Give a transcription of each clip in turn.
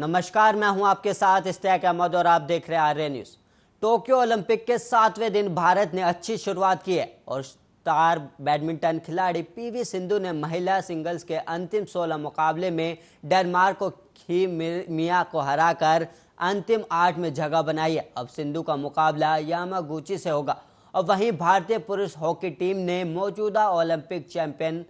नमस्कार मैं हूं आपके साथ इश्तियाक अहमद और आप देख रहे हैं आर्य न्यूज टोक्यो ओलंपिक के सातवें दिन भारत ने अच्छी शुरुआत की है और स्टार बैडमिंटन खिलाड़ी पीवी सिंधु ने महिला सिंगल्स के अंतिम सोलह मुकाबले में डेनमार्क को खी मिया को हराकर अंतिम आठ में जगह बनाई है अब सिंधु का मुकाबला यामागुची से होगा और वहीं भारतीय पुरुष हॉकी टीम ने मौजूदा ओलंपिक चैंपियन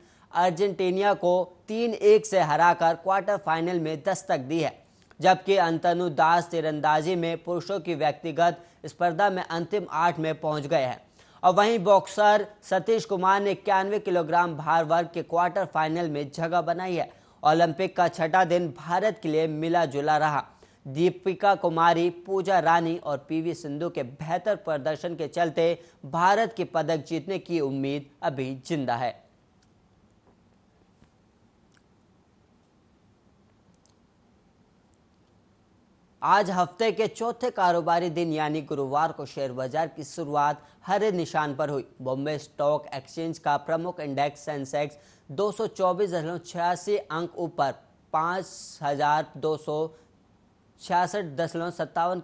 अर्जेंटीना को तीन एक से हराकर क्वार्टर फाइनल में दस्तक दी है जबकि अंतनु दास तीरंदाजी में पुरुषों की व्यक्तिगत स्पर्धा में अंतिम आठ में पहुंच गए हैं और वहीं बॉक्सर सतीश कुमार ने इक्यानवे किलोग्राम भार वर्ग के क्वार्टर फाइनल में जगह बनाई है ओलंपिक का छठा दिन भारत के लिए मिला जुला रहा दीपिका कुमारी पूजा रानी और पीवी सिंधु के बेहतर प्रदर्शन के चलते भारत के पदक जीतने की उम्मीद अभी जिंदा है आज हफ्ते के चौथे कारोबारी दिन यानी गुरुवार को शेयर बाजार की शुरुआत हरे निशान पर हुई बॉम्बे स्टॉक एक्सचेंज का प्रमुख इंडेक्स सेंसेक्स दो अंक ऊपर पाँच हजार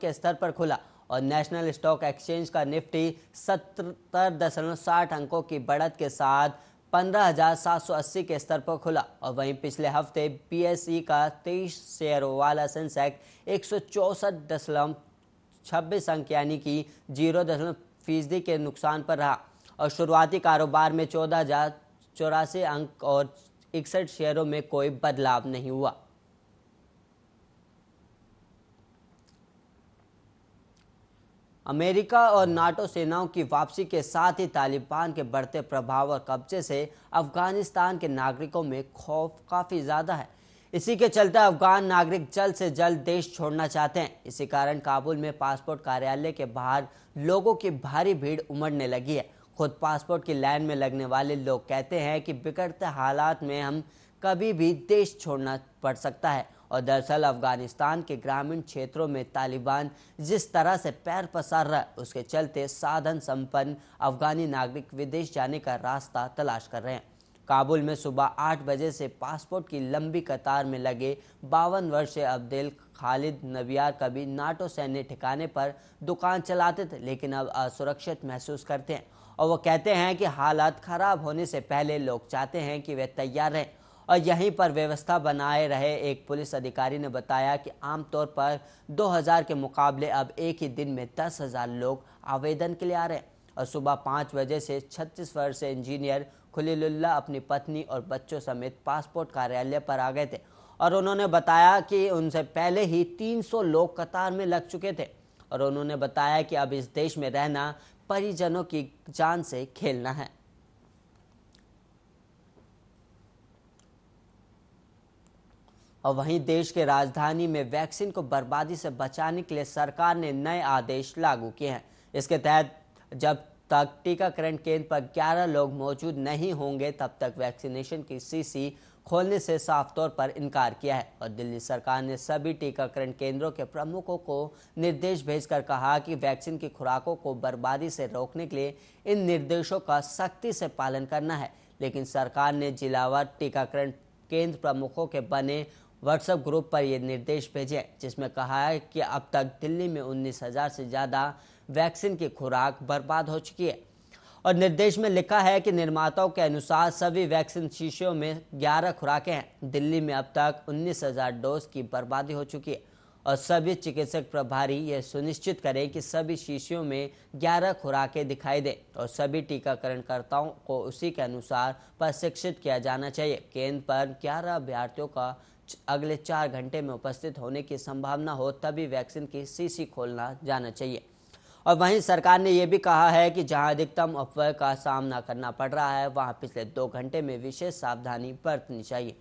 के स्तर पर खुला और नेशनल स्टॉक एक्सचेंज का निफ्टी सत्तर अंकों की बढ़त के साथ 15,780 के स्तर पर खुला और वहीं पिछले हफ्ते बीएसई e का 23 शेयरों वाला सेंसेक्स एक दशमलव छब्बीस अंक यानी कि जीरो दशमलव फीसदी के नुकसान पर रहा और शुरुआती कारोबार में चौदह हजार चौरासी अंक और इकसठ शेयरों में कोई बदलाव नहीं हुआ अमेरिका और नाटो सेनाओं की वापसी के साथ ही तालिबान के बढ़ते प्रभाव और कब्जे से अफगानिस्तान के नागरिकों में खौफ काफ़ी ज़्यादा है इसी के चलते अफगान नागरिक जल्द से जल्द देश छोड़ना चाहते हैं इसी कारण काबुल में पासपोर्ट कार्यालय के बाहर लोगों की भारी भीड़ उमड़ने लगी है खुद पासपोर्ट की लाइन में लगने वाले लोग कहते हैं कि बिगड़ते हालात में हम कभी भी देश छोड़ना पड़ सकता है और दरअसल अफगानिस्तान के ग्रामीण क्षेत्रों में तालिबान जिस तरह से पैर पसार रहा है उसके चलते साधन संपन्न अफगानी नागरिक विदेश जाने का रास्ता तलाश कर रहे हैं काबुल में सुबह आठ बजे से पासपोर्ट की लंबी कतार में लगे बावन वर्षीय अब्देल खालिद नबियार कभी नाटो सैन्य ठिकाने पर दुकान चलाते थे लेकिन अब असुरक्षित महसूस करते हैं और वो कहते हैं कि हालात खराब होने से पहले लोग चाहते हैं कि वे तैयार रहें और यहीं पर व्यवस्था बनाए रहे एक पुलिस अधिकारी ने बताया कि आमतौर पर 2000 के मुकाबले अब एक ही दिन में 10,000 लोग आवेदन के लिए आ रहे हैं और सुबह पाँच बजे से छत्तीस वर्ष से इंजीनियर खलीलुल्ला अपनी पत्नी और बच्चों समेत पासपोर्ट कार्यालय पर आ गए थे और उन्होंने बताया कि उनसे पहले ही 300 लोग कतार में लग चुके थे और उन्होंने बताया कि अब इस देश में रहना परिजनों की जान से खेलना है और वहीं देश के राजधानी में वैक्सीन को बर्बादी से बचाने के लिए सरकार ने नए आदेश लागू किए हैं इसके तहत जब तक टीकाकरण केंद्र पर 11 लोग मौजूद नहीं होंगे तब तक वैक्सीनेशन की सीसी खोलने से साफ तौर पर इनकार किया है और दिल्ली सरकार ने सभी टीकाकरण केंद्रों के प्रमुखों को निर्देश भेजकर कहा कि वैक्सीन की खुराकों को बर्बादी से रोकने के लिए इन निर्देशों का सख्ती से पालन करना है लेकिन सरकार ने जिलावार टीकाकरण केंद्र प्रमुखों के बने व्हाट्सएप ग्रुप पर यह निर्देश भेजे जिसमें कहा है कि अब तक दिल्ली में उन्नीस हजार से ज़्यादा वैक्सीन की खुराक बर्बाद हो चुकी है और निर्देश में लिखा है कि निर्माताओं के अनुसार सभी वैक्सीन शीशियों में 11 खुराकें हैं दिल्ली में अब तक उन्नीस हजार डोज की बर्बादी हो चुकी है और सभी चिकित्सक प्रभारी यह सुनिश्चित करें कि सभी शीशियों में 11 खुराकें दिखाई दें और सभी टीकाकरणकर्ताओं को उसी के अनुसार प्रशिक्षित किया जाना चाहिए केंद्र पर 11 अभ्यार्थियों का अगले चार घंटे में उपस्थित होने की संभावना हो तभी वैक्सीन की सीसी खोलना जाना चाहिए और वहीं सरकार ने यह भी कहा है कि जहां अधिकतम अफवाह का सामना करना पड़ रहा है वहां पिछले दो घंटे में विशेष सावधानी बरतनी चाहिए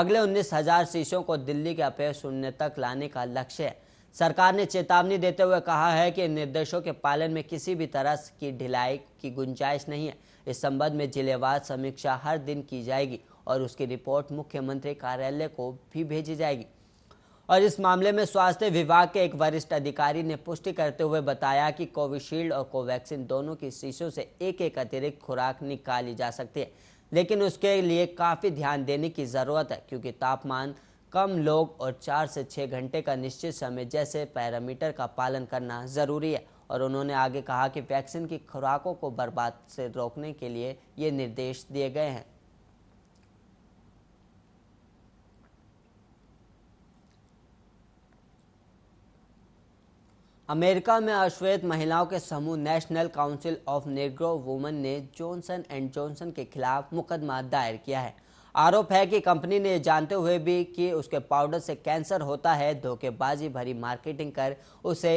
अगले उन्नीस हजार शीशों को दिल्ली के अपय शून्य तक लाने का लक्ष्य है सरकार ने चेतावनी देते हुए कहा है कि निर्देशों के पालन में किसी भी तरह की ढिलाई की गुंजाइश नहीं है इस संबंध में जिलेवार समीक्षा हर दिन की जाएगी और उसकी रिपोर्ट मुख्यमंत्री कार्यालय को भी भेजी जाएगी और इस मामले में स्वास्थ्य विभाग के एक वरिष्ठ अधिकारी ने पुष्टि करते हुए बताया कि कोविशील्ड और कोवैक्सीन दोनों की शीशों से एक एक अतिरिक्त खुराक निकाली जा सकती है लेकिन उसके लिए काफ़ी ध्यान देने की ज़रूरत है क्योंकि तापमान कम लोग और चार से छः घंटे का निश्चित समय जैसे पैरामीटर का पालन करना ज़रूरी है और उन्होंने आगे कहा कि वैक्सीन की खुराकों को बर्बाद से रोकने के लिए ये निर्देश दिए गए हैं अमेरिका में अश्वेत महिलाओं के समूह National Council of Negro Women ने जॉनसन एंड जॉनसन के खिलाफ मुकदमा दायर किया है आरोप है कि कंपनी ने जानते हुए भी कि उसके पाउडर से कैंसर होता है धोखेबाजी भरी मार्केटिंग कर उसे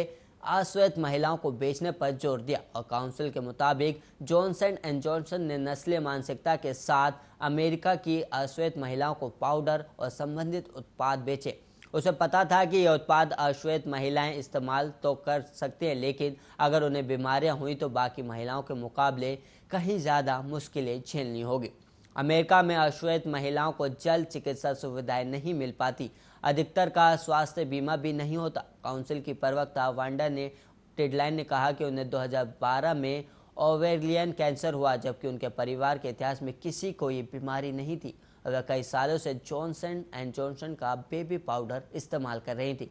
अश्वेत महिलाओं को बेचने पर जोर दिया और काउंसिल के मुताबिक जॉनसन एंड जॉनसन ने नस्ली मानसिकता के साथ अमेरिका की अश्वेत महिलाओं को पाउडर और संबंधित उत्पाद बेचे उसे पता था कि यह उत्पाद अश्वेत महिलाएं इस्तेमाल तो कर सकती हैं लेकिन अगर उन्हें बीमारियां हुई तो बाकी महिलाओं के मुकाबले कहीं ज़्यादा मुश्किलें झेलनी होगी अमेरिका में अश्वेत महिलाओं को जल्द चिकित्सा सुविधाएं नहीं मिल पाती अधिकतर का स्वास्थ्य बीमा भी नहीं होता काउंसिल की प्रवक्ता वांडा ने टेडलाइन ने कहा कि उन्हें 2012 में ओवेलियन कैंसर हुआ जबकि उनके परिवार के इतिहास में किसी को ये बीमारी नहीं थी वह कई सालों से जॉनसन एंड जॉनसन का बेबी पाउडर इस्तेमाल कर रही थी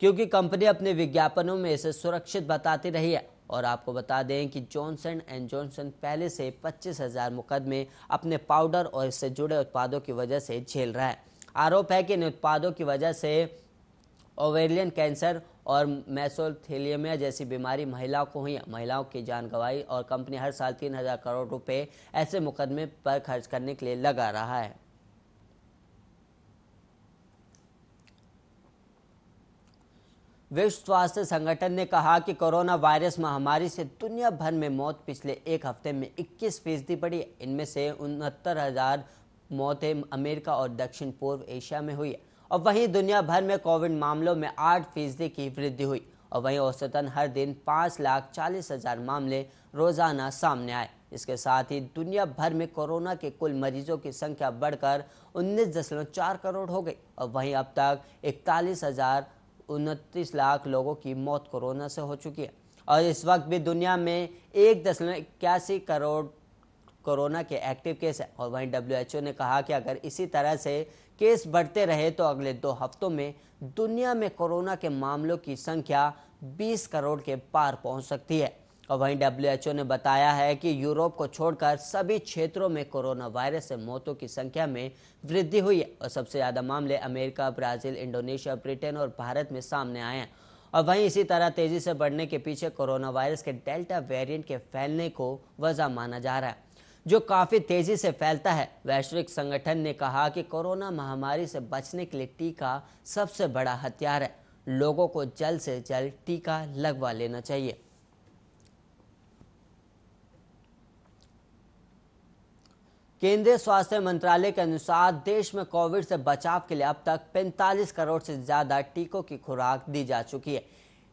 क्योंकि कंपनी अपने विज्ञापनों में इसे सुरक्षित बताती रही है और आपको बता दें कि जॉनसन एंड जॉनसन पहले से पच्चीस हजार मुकदमे अपने पाउडर और इससे जुड़े उत्पादों की वजह से झेल रहा है आरोप है कि इन उत्पादों की वजह से ओवेरियन कैंसर और मैसोथेलियमिया जैसी बीमारी महिलाओं को हुई महिलाओं की जान गंवाई और कंपनी हर साल तीन हजार करोड़ रुपए ऐसे मुकदमे पर खर्च करने के लिए लगा रहा है विश्व स्वास्थ्य संगठन ने कहा कि कोरोना वायरस महामारी से दुनिया भर में मौत पिछले एक हफ्ते में 21 फीसदी बढ़ी इनमें से उनहत्तर हजार मौतें अमेरिका और दक्षिण पूर्व एशिया में हुई है और वहीं दुनिया भर में कोविड मामलों में आठ फीसदी की वृद्धि हुई और वहीं औसतन हर दिन पाँच लाख चालीस हजार मामले रोजाना सामने आए इसके साथ ही दुनिया भर में कोरोना के कुल मरीजों की संख्या बढ़कर उन्नीस दशमलव चार करोड़ हो गई और वहीं अब तक इकतालीस हजार उनतीस लाख लोगों की मौत कोरोना से हो चुकी है और इस वक्त भी दुनिया में एक दशमलव इक्यासी करोड़ कोरोना के एक्टिव केस हैं और वहीं डब्ल्यू ने कहा कि अगर इसी तरह से केस बढ़ते रहे तो अगले दो हफ्तों में दुनिया में कोरोना के मामलों की संख्या 20 करोड़ के पार पहुंच सकती है और वहीं डब्ल्यूएचओ ने बताया है कि यूरोप को छोड़कर सभी क्षेत्रों में कोरोना वायरस से मौतों की संख्या में वृद्धि हुई है और सबसे ज़्यादा मामले अमेरिका ब्राज़ील इंडोनेशिया ब्रिटेन और भारत में सामने आए हैं और वहीं इसी तरह तेज़ी से बढ़ने के पीछे कोरोना वायरस के डेल्टा वेरिएंट के फैलने को वजह माना जा रहा है जो काफ़ी तेज़ी से फैलता है वैश्विक संगठन ने कहा कि कोरोना महामारी से बचने के लिए टीका सबसे बड़ा हथियार है लोगों को जल्द से जल्द टीका लगवा लेना चाहिए केंद्रीय स्वास्थ्य मंत्रालय के अनुसार देश में कोविड से बचाव के लिए अब तक 45 करोड़ से ज्यादा टीकों की खुराक दी जा चुकी है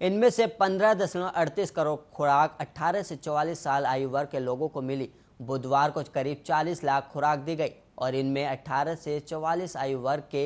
इनमें से पंद्रह दशमलव अड़तीस करोड़ खुराक 18 से 44 साल आयु वर्ग के लोगों को मिली बुधवार को करीब 40 लाख खुराक दी गई और इनमें 18 से 44 आयु वर्ग के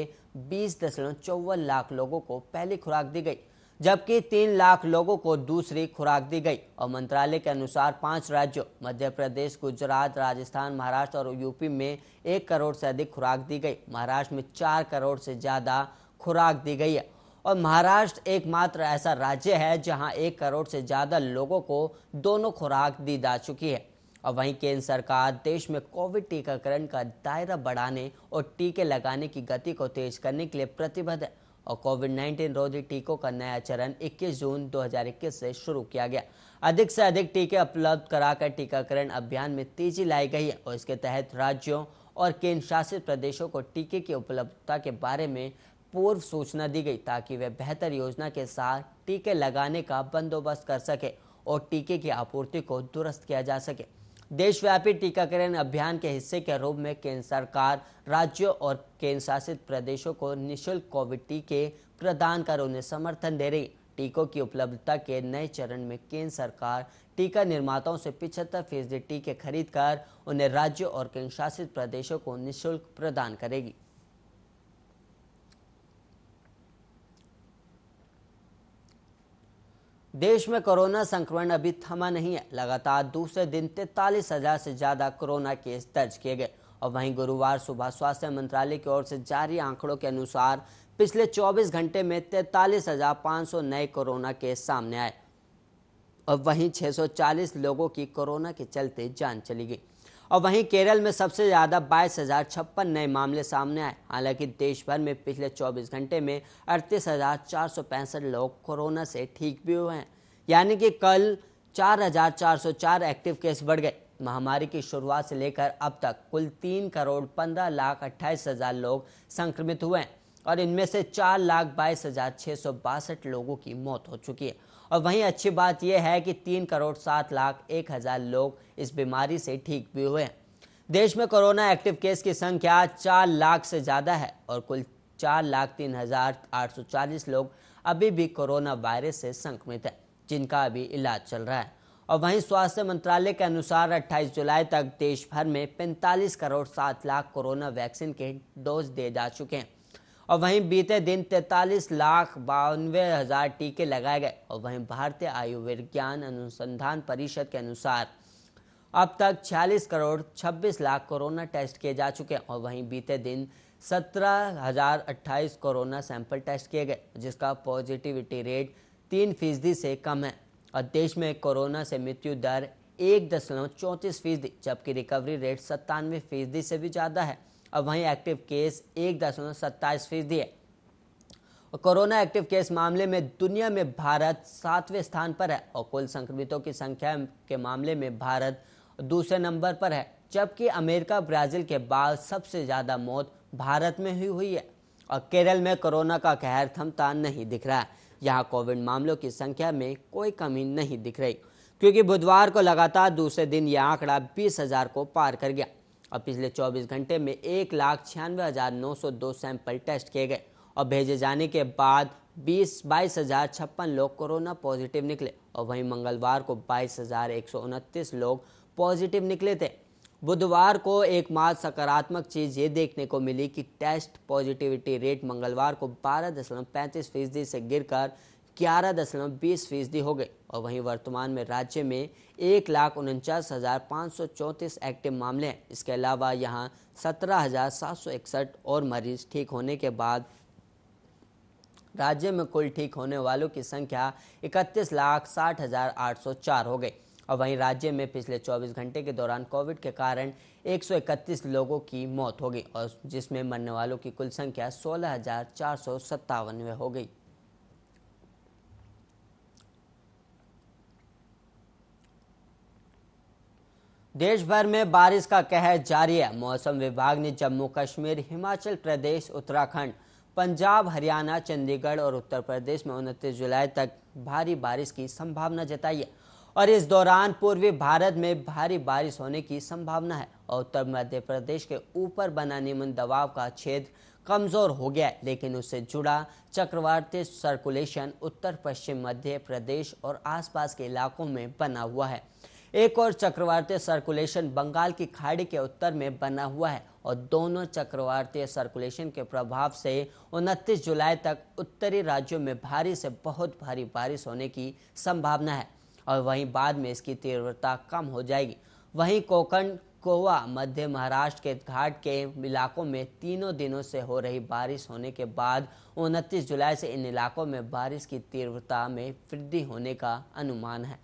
बीस दशमलव चौवन लाख लोगों को पहली खुराक दी गई जबकि तीन लाख लोगों को दूसरी खुराक दी गई और मंत्रालय के अनुसार पांच राज्यों मध्य प्रदेश गुजरात राजस्थान महाराष्ट्र और यूपी में एक करोड़ से अधिक खुराक दी गई महाराष्ट्र में चार करोड़ से ज़्यादा खुराक दी गई है और महाराष्ट्र एकमात्र ऐसा राज्य है जहां एक करोड़ से ज़्यादा लोगों को दोनों खुराक दी जा चुकी है और वहीं केंद्र सरकार देश में कोविड टीकाकरण का दायरा बढ़ाने और टीके लगाने की गति को तेज करने के लिए प्रतिबद्ध है और कोविड 19 रोधी टीकों का नया चरण 21 जून 2021 से शुरू किया गया अधिक से अधिक टीके उपलब्ध कराकर टीकाकरण अभियान में तेजी लाई गई है और इसके तहत राज्यों और केंद्र शासित प्रदेशों को टीके की उपलब्धता के बारे में पूर्व सूचना दी गई ताकि वे बेहतर योजना के साथ टीके लगाने का बंदोबस्त कर सके और टीके की आपूर्ति को दुरुस्त किया जा सके देशव्यापी टीकाकरण अभियान के हिस्से के रूप में केंद्र सरकार राज्यों और केंद्र शासित प्रदेशों को निशुल्क कोविड टीके प्रदान कर उन्हें समर्थन दे रही टीकों की उपलब्धता के नए चरण में केंद्र सरकार टीका निर्माताओं से पिछहत्तर फीसदी टीके खरीद कर उन्हें राज्यों और केंद्र शासित प्रदेशों को निःशुल्क प्रदान करेगी देश में कोरोना संक्रमण अभी थमा नहीं है लगातार दूसरे दिन तैतालीस हजार से ज्यादा कोरोना केस दर्ज किए गए और वहीं गुरुवार सुबह स्वास्थ्य मंत्रालय की ओर से जारी आंकड़ों के अनुसार पिछले 24 घंटे में तैतालीस हजार पाँच सौ नए कोरोना केस सामने आए और वहीं 640 लोगों की कोरोना के चलते जान चली गई और वहीं केरल में सबसे ज़्यादा बाईस हज़ार छप्पन नए मामले सामने आए हालांकि देश भर में पिछले 24 घंटे में अड़तीस हज़ार चार सौ पैंसठ लोग कोरोना से ठीक भी हुए हैं यानी कि कल 4,404 एक्टिव केस बढ़ गए महामारी की शुरुआत से लेकर अब तक कुल तीन करोड़ पंद्रह लाख अट्ठाईस हज़ार लोग संक्रमित हुए हैं और इनमें से चार लाख बाईस हज़ार छः सौ बासठ लोगों की मौत हो चुकी है और वहीं अच्छी बात यह है कि तीन करोड़ सात लाख एक हज़ार लोग इस बीमारी से ठीक भी हुए हैं देश में कोरोना एक्टिव केस की संख्या चार लाख से ज़्यादा है और कुल चार लाख तीन हज़ार आठ सौ चालीस लोग अभी भी कोरोना वायरस से संक्रमित हैं जिनका अभी इलाज चल रहा है और वहीं स्वास्थ्य मंत्रालय के अनुसार 28 जुलाई तक देश भर में 45 करोड़ 7 लाख कोरोना वैक्सीन के डोज दिए जा चुके हैं और वहीं बीते दिन तैंतालीस लाख बानवे हज़ार टीके लगाए गए और वहीं भारतीय आयुर्विज्ञान अनुसंधान परिषद के अनुसार अब तक छियालीस करोड़ 26 लाख कोरोना टेस्ट किए जा चुके हैं और वहीं बीते दिन सत्रह हज़ार अट्ठाईस कोरोना सैंपल टेस्ट किए गए जिसका पॉजिटिविटी रेट तीन फीसदी से कम है और देश में कोरोना से मृत्यु दर एक दशमलव चौंतीस फीसदी जबकि रिकवरी रेट सत्तानवे फीसदी से भी ज़्यादा है और वहीं एक्टिव केस एक दशमलव सत्ताईस फीसदी है और कोरोना एक्टिव केस मामले में दुनिया में भारत सातवें स्थान पर है और कुल संक्रमितों की संख्या के मामले में भारत दूसरे नंबर पर है जबकि अमेरिका ब्राजील के बाद सबसे ज़्यादा मौत भारत में ही हुई है और केरल में कोरोना का कहर थमता नहीं दिख रहा है यहाँ कोविड मामलों की संख्या में कोई कमी नहीं दिख रही क्योंकि बुधवार को लगातार दूसरे दिन यह आंकड़ा बीस हजार को पार कर गया और पिछले 24 घंटे में एक लाख छियानवे हज़ार नौ सौ दो सैंपल टेस्ट किए गए और भेजे जाने के बाद बीस बाईस हज़ार छप्पन लोग कोरोना पॉजिटिव निकले और वहीं मंगलवार को बाईस हज़ार एक सौ उनतीस लोग पॉजिटिव निकले थे बुधवार को एक मात्र सकारात्मक चीज़ ये देखने को मिली कि टेस्ट पॉजिटिविटी रेट मंगलवार को बारह दशमलव पैंतीस फीसदी से गिरकर ग्यारह दशमलव बीस फीसदी हो गई और वहीं वर्तमान में राज्य में एक लाख उनचास हज़ार पाँच सौ चौंतीस एक्टिव मामले हैं इसके अलावा यहाँ सत्रह हज़ार सात सौ इकसठ और मरीज ठीक होने के बाद राज्य में कुल ठीक होने वालों की संख्या इकतीस लाख साठ हज़ार आठ सौ चार हो गई और वहीं राज्य में पिछले 24 घंटे के दौरान कोविड के कारण 131 लोगों की मौत हो गई और जिसमें मरने वालों की कुल संख्या सोलह हजार चार सौ हो गई देश भर में बारिश का कहर जारी है मौसम विभाग ने जम्मू कश्मीर हिमाचल प्रदेश उत्तराखंड पंजाब हरियाणा चंडीगढ़ और उत्तर प्रदेश में उनतीस जुलाई तक भारी बारिश की संभावना जताई है और इस दौरान पूर्वी भारत में भारी बारिश होने की संभावना है और उत्तर मध्य प्रदेश के ऊपर बना निम्न दबाव का क्षेत्र कमजोर हो गया है लेकिन उससे जुड़ा चक्रवाती सर्कुलेशन उत्तर पश्चिम मध्य प्रदेश और आसपास के इलाकों में बना हुआ है एक और चक्रवातीय सर्कुलेशन बंगाल की खाड़ी के उत्तर में बना हुआ है और दोनों चक्रवातीय सर्कुलेशन के प्रभाव से 29 जुलाई तक उत्तरी राज्यों में भारी से बहुत भारी बारिश होने की संभावना है और वहीं बाद में इसकी तीव्रता कम हो जाएगी वहीं कोकण गोवा मध्य महाराष्ट्र के घाट के इलाकों में तीनों दिनों से हो रही बारिश होने के बाद 29 जुलाई से इन इलाकों में बारिश की तीव्रता में वृद्धि होने का अनुमान है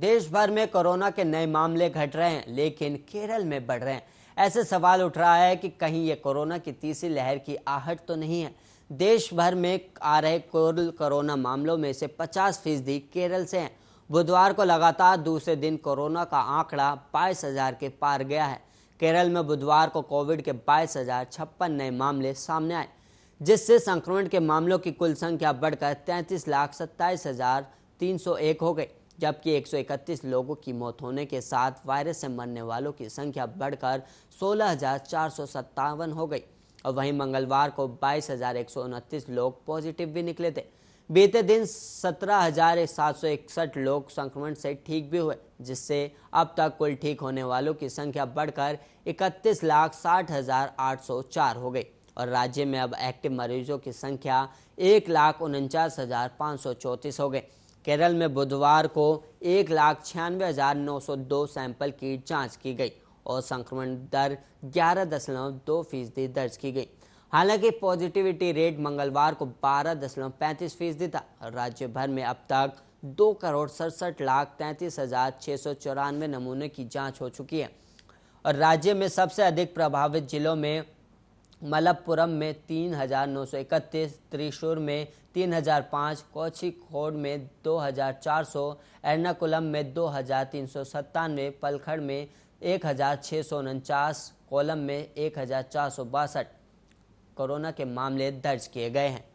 देश भर में कोरोना के नए मामले घट रहे हैं लेकिन केरल में बढ़ रहे हैं ऐसे सवाल उठ रहा है कि कहीं ये कोरोना की तीसरी लहर की आहट तो नहीं है देश भर में आ रहे कोरोना मामलों में से 50 फीसदी केरल से हैं बुधवार को लगातार दूसरे दिन कोरोना का आंकड़ा बाईस हजार के पार गया है केरल में बुधवार को कोविड के बाईस हजार छप्पन नए मामले सामने आए जिससे संक्रमण के मामलों की कुल संख्या बढ़कर तैंतीस लाख सत्ताईस हजार तीन सौ एक हो गई जबकि 131 लोगों की मौत होने के साथ वायरस से मरने वालों की संख्या बढ़कर सोलह हो गई और वहीं मंगलवार को बाईस लोग पॉजिटिव भी निकले थे बीते दिन सत्रह लोग संक्रमण से ठीक भी हुए जिससे अब तक कुल ठीक होने वालों की संख्या बढ़कर इकतीस लाख साठ हजार आठ सौ चार हो गई और राज्य में अब एक्टिव मरीजों की संख्या एक लाख उनचास हजार पाँच सौ चौंतीस हो गई केरल में बुधवार को एक लाख छियानवे हज़ार नौ सौ दो सैंपल की जांच की गई और संक्रमण दर ग्यारह दशमलव दो फीसदी दर्ज की गई हालांकि पॉजिटिविटी रेट मंगलवार को बारह दशमलव पैंतीस फीसदी था राज्य भर में अब तक दो करोड़ सड़सठ लाख तैंतीस हज़ार छः सौ चौरानवे नमूने की जाँच हो चुकी है और राज्य में सबसे अधिक प्रभावित जिलों में मलप्पुरम में तीन हज़ार नौ सौ इकतीस त्रिशूर में तीन हज़ार पाँच कोछिकोड में दो हज़ार चार सौ एर्नाकुलम में दो हज़ार तीन सौ सत्तानवे पलखड़ में एक हज़ार छः सौ उनचास कोलम में एक हज़ार चार सौ बासठ कोरोना के मामले दर्ज किए गए हैं